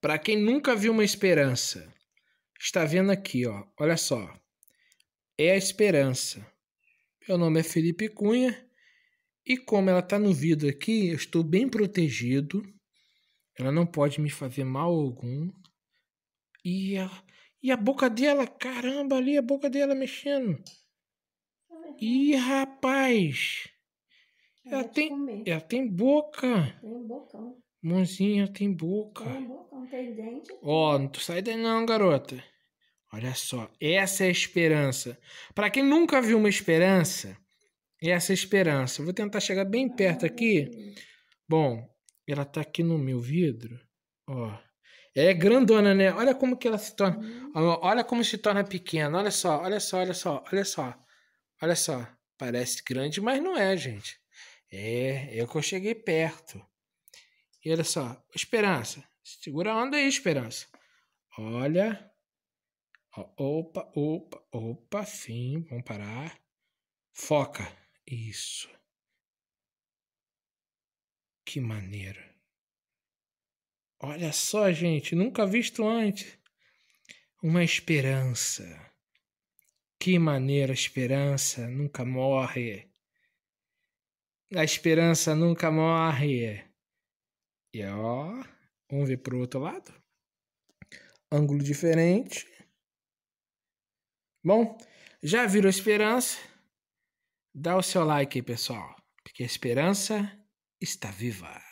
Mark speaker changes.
Speaker 1: Para quem nunca viu uma esperança, está vendo aqui, ó. Olha só. É a esperança. Meu nome é Felipe Cunha e como ela está no vidro aqui, eu estou bem protegido. Ela não pode me fazer mal algum. E a, e a boca dela, caramba, ali a boca dela mexendo. Uhum. Ih, rapaz!
Speaker 2: Ela, tem,
Speaker 1: ela tem boca.
Speaker 2: Tem bocão.
Speaker 1: Mãozinha, tem boca. Tem
Speaker 2: boca tem dente.
Speaker 1: Ó, oh, não tu sai daí não, garota. Olha só, essa é a esperança. Para quem nunca viu uma esperança, essa é a esperança. vou tentar chegar bem perto aqui. Bom, ela tá aqui no meu vidro. Ó. É grandona, né? Olha como que ela se torna. Uhum. Olha como se torna pequena. Olha só, olha só, olha só, olha só. Olha só. Parece grande, mas não é, gente. É, é que eu cheguei perto. E olha só, esperança. Segura a onda aí, Esperança. Olha. Opa, opa, opa, sim, vamos parar. Foca. Isso. Que maneiro. Olha só, gente, nunca visto antes. Uma esperança. Que maneira, a esperança nunca morre. A esperança nunca morre. E ó. Vamos ver para o outro lado. Ângulo diferente. Bom, já virou esperança? Dá o seu like aí, pessoal, porque a esperança está viva.